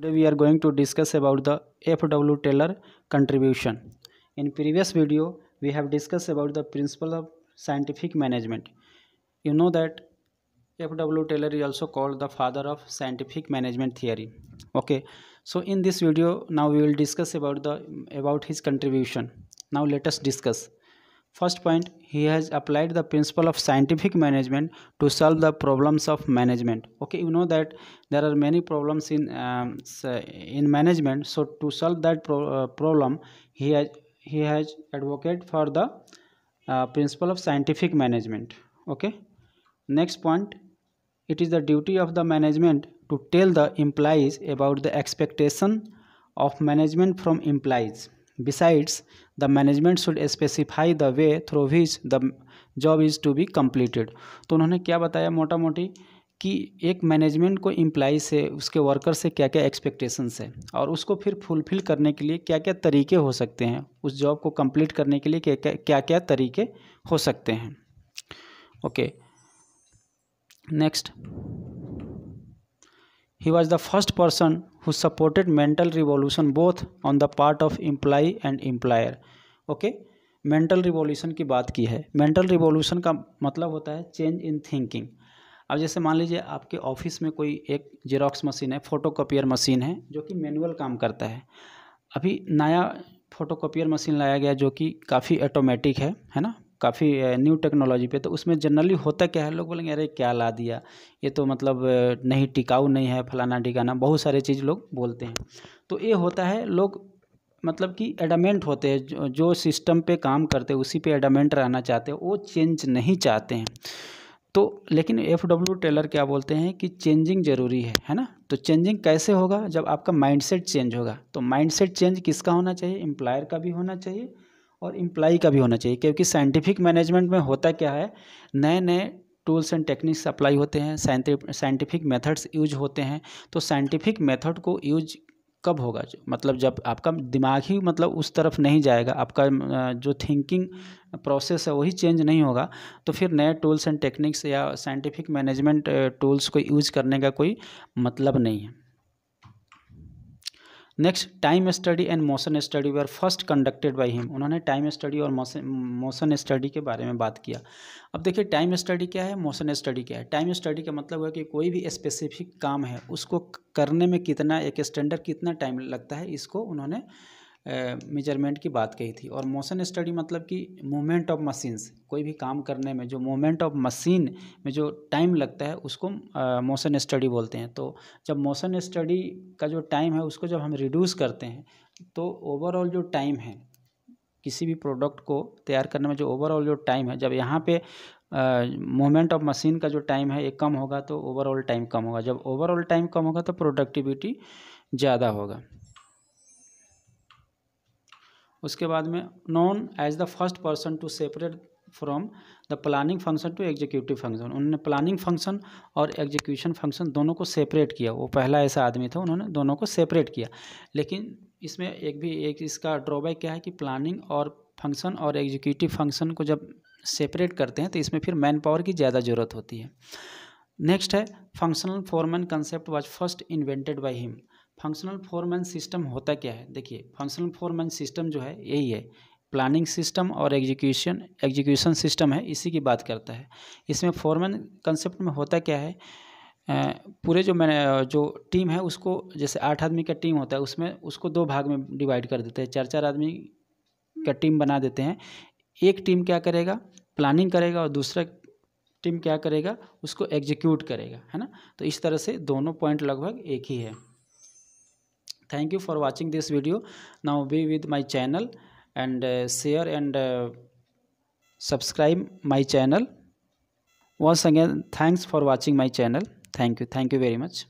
Today we are going to discuss about the F.W. Taylor contribution. In previous video, we have discussed about the principle of scientific management. You know that F.W. Taylor is also called the father of scientific management theory. Okay, so in this video, now we will discuss about the about his contribution. Now let us discuss. First point, he has applied the principle of scientific management to solve the problems of management. Okay, you know that there are many problems in um, in management. So to solve that pro uh, problem, he has he has advocated for the uh, principle of scientific management. Okay, next point, it is the duty of the management to tell the employees about the expectation of management from employees Besides, the management should specify the way through which the job is to be completed. तो उन्होंने क्या बताया मोटा मोटी कि एक management को imply से उसके वर्कर से क्या क्या एक्सपेक्टेशंस है और उसको फिर फुलफिल करने के लिए क्या क्या तरीके हो सकते हैं उस जॉब को कंप्लीट करने के लिए क्या क्या क्या क्या तरीके हो सकते हैं okay next He was the first person who supported mental revolution both on the part of employee and employer. Okay mental revolution की बात की है मेंटल रिवॉल्यूशन का मतलब होता है चेंज इन थिंकिंग अब जैसे मान लीजिए आपके ऑफिस में कोई एक जेरोक्स मशीन है फोटो कॉपियर मशीन है जो कि मैनुअल काम करता है अभी नया फोटो कॉपियर मशीन लाया गया जो कि काफ़ी ऑटोमेटिक है है ना काफ़ी न्यू टेक्नोलॉजी पे तो उसमें जनरली होता क्या है लोग बोलेंगे अरे क्या ला दिया ये तो मतलब नहीं टिकाऊ नहीं है फलाना टिकाना बहुत सारे चीज़ लोग बोलते हैं तो ये होता है लोग मतलब कि एडामेंट होते हैं जो जो सिस्टम पे काम करते हैं उसी पे एडामेंट रहना चाहते हैं वो चेंज नहीं चाहते हैं तो लेकिन एफ डब्ल्यू टेलर क्या बोलते हैं कि चेंजिंग जरूरी है है ना तो चेंजिंग कैसे होगा जब आपका माइंडसेट चेंज होगा तो माइंडसेट चेंज किसका होना चाहिए एम्प्लॉयर का भी होना चाहिए और इम्प्लाई का भी होना चाहिए क्योंकि साइंटिफिक मैनेजमेंट में होता क्या है नए नए टूल्स एंड टेक्निक्स अप्लाई होते हैं साइंटिफिक मेथड्स यूज होते हैं तो साइंटिफिक मेथड को यूज कब होगा मतलब जब आपका दिमाग ही मतलब उस तरफ नहीं जाएगा आपका जो थिंकिंग प्रोसेस है वही चेंज नहीं होगा तो फिर नए टूल्स एंड टेक्निक्स या साइंटिफिक मैनेजमेंट टूल्स को यूज करने का कोई मतलब नहीं है next time study and motion study were first conducted by him उन्होंने टाइम स्टडी और मोशन स्टडी के बारे में बात किया अब देखिए टाइम स्टडी क्या है मोशन स्टडी क्या है टाइम स्टडी का मतलब है कि कोई भी स्पेसिफिक काम है उसको करने में कितना एक स्टैंडर्ड कितना टाइम लगता है इसको उन्होंने मेजरमेंट की बात कही थी और मोशन स्टडी मतलब कि मोमेंट ऑफ मशीन्स कोई भी काम करने में जो मोमेंट ऑफ मशीन में जो टाइम लगता है उसको मोशन स्टडी बोलते हैं तो जब मोशन स्टडी का जो टाइम है उसको जब हम रिड्यूस करते हैं तो ओवरऑल जो टाइम है किसी भी प्रोडक्ट को तैयार करने में जो ओवरऑल जो टाइम है जब यहाँ पे मोमेंट ऑफ मशीन का जो टाइम है ये कम होगा तो ओवरऑल टाइम कम होगा जब ओवरऑल टाइम कम होगा तो प्रोडक्टिविटी ज़्यादा होगा उसके बाद में known as the first person to separate from the planning function to executive function उन्होंने प्लानिंग फंक्शन और एग्जीक्यूशन फंक्शन दोनों को सेपरेट किया वो पहला ऐसा आदमी था उन्होंने दोनों को सेपरेट किया लेकिन इसमें एक भी एक इसका ड्रॉबैक क्या है कि प्लानिंग और फंक्शन और एग्जीक्यूटिव फंक्शन को जब सेपरेट करते हैं तो इसमें फिर मैन पावर की ज़्यादा ज़रूरत होती है नेक्स्ट है functional foreman concept was first invented by him functional foreman system होता क्या है देखिए फंक्शनल फोरमैन सिस्टम जो है यही है प्लानिंग सिस्टम और एग्जीक्यूशन एग्जीक्यूशन सिस्टम है इसी की बात करता है इसमें फॉर्मन कंसेप्ट में होता क्या है पूरे जो मैंने जो टीम है उसको जैसे आठ आदमी का टीम होता है उसमें उसको दो भाग में डिवाइड कर देते हैं चार चार आदमी का टीम बना देते हैं एक टीम क्या करेगा प्लानिंग करेगा और दूसरा टीम क्या करेगा उसको एग्जीक्यूट करेगा है ना तो इस तरह से दोनों पॉइंट लगभग एक ही है thank you for watching this video now be with my channel and uh, share and uh, subscribe my channel once again thanks for watching my channel thank you thank you very much